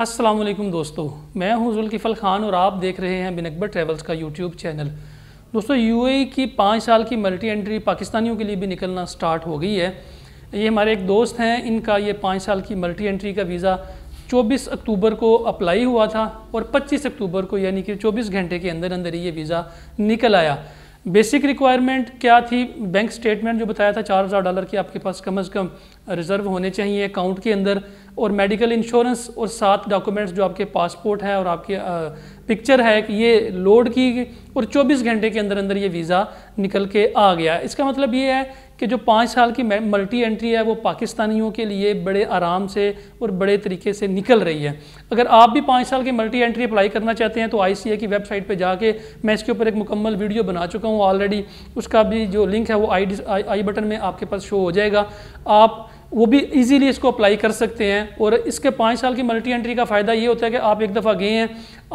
असलम दोस्तों मैं हूं जुल्किफ़ल ख़ान और आप देख रहे हैं बिन अकबर ट्रैवल्स का यूट्यूब चैनल दोस्तों यूएई e की पाँच साल की मल्टी एंट्री पाकिस्तानियों के लिए भी निकलना स्टार्ट हो गई है ये हमारे एक दोस्त हैं इनका ये पाँच साल की मल्टी एंट्री का वीज़ा 24 अक्टूबर को अप्लाई हुआ था और 25 अक्टूबर को यानी कि 24 घंटे के अंदर अंदर ही ये वीज़ा निकल आया बेसिक रिक्वायरमेंट क्या थी बैंक स्टेटमेंट जो बताया था चार हज़ार डॉलर की आपके पास कम अज़ कम रिज़र्व होने चाहिए अकाउंट के अंदर और मेडिकल इंश्योरेंस और सात डॉक्यूमेंट्स जो आपके पासपोर्ट हैं और आपके पिक्चर है कि ये लोड की गई और 24 घंटे के अंदर अंदर ये वीज़ा निकल के आ गया इसका मतलब ये है कि जो पाँच साल की मल्टी एंट्री है वो पाकिस्तानियों के लिए बड़े आराम से और बड़े तरीके से निकल रही है अगर आप भी पाँच साल की मल्टी एंट्री अप्लाई करना चाहते हैं तो आई की वेबसाइट पर जाके मैं इसके ऊपर एक मुकम्मल वीडियो बना चुका हूँ ऑलरेडी उसका भी जो लिंक है वो आई आई बटन में आपके पास शो हो जाएगा आप वो भी इजीली इसको अप्लाई कर सकते हैं और इसके पाँच साल की मल्टी एंट्री का फ़ायदा ये होता है कि आप एक दफ़ा गए हैं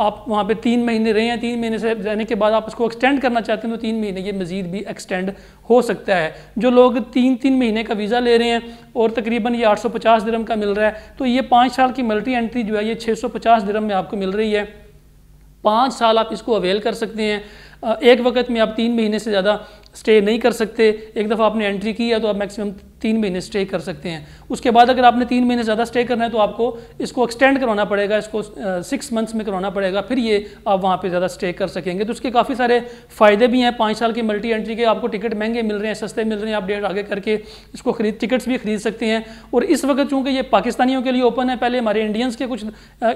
आप वहाँ पे तीन महीने रहे हैं तीन महीने से रहने के बाद आप इसको एक्सटेंड करना चाहते हैं तो तीन महीने ये मज़ीद भी एक्सटेंड हो सकता है जो लोग तीन तीन महीने का वीज़ा ले रहे हैं और तकरीबन ये आठ सौ का मिल रहा है तो ये पाँच साल की मल्टी एंट्री जो है ये छः सौ दिरम में आपको मिल रही है पाँच साल आप इसको अवेल कर सकते हैं एक वक्त में आप तीन महीने से ज़्यादा स्टे नहीं कर सकते एक दफ़ा आपने एंट्री की है तो आप मैक्सिमम तीन महीने स्टे कर सकते हैं उसके बाद अगर आपने तीन महीने ज़्यादा स्टे करना है तो आपको इसको एक्सटेंड करवाना पड़ेगा इसको सिक्स मंथ्स में करवाना पड़ेगा फिर ये आप वहाँ पे ज़्यादा स्टे कर सकेंगे तो उसके काफ़ी सारे फ़ायदे भी हैं पाँच साल की मल्टी एंट्री के आपको टिकट महंगे मिल रहे हैं सस्ते मिल रहे हैं आप डेट आगे करके इसको खरीद टिकट्स भी खरीद सकते हैं और इस वक्त चूँकि ये पाकिस्तानियों के लिए ओपन है पहले हमारे इंडियंस के कुछ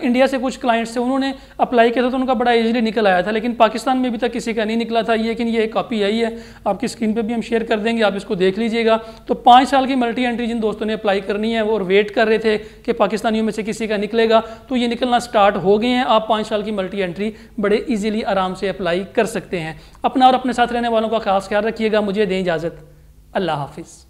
इंडिया से कुछ क्लाइंट्स थे उन्होंने अप्लाई किया था तो उनका बड़ा ईजिली निकल आया था लेकिन पाकिस्तान में अभी तक किसी का नहीं निकला था लेकिन ये कॉपी आई है आपकी स्क्रीन पे भी हम शेयर कर देंगे आप इसको देख लीजिएगा तो पाँच साल की मल्टी एंट्री जिन दोस्तों ने अप्लाई करनी है वो और वेट कर रहे थे कि पाकिस्तानियों में से किसी का निकलेगा तो ये निकलना स्टार्ट हो गए हैं आप पाँच साल की मल्टी एंट्री बड़े ईजिली आराम से अप्लाई कर सकते हैं अपना और अपने साथ रहने वालों का खास ख्याल रखिएगा मुझे दें इजाज़त अल्लाह हाफिज़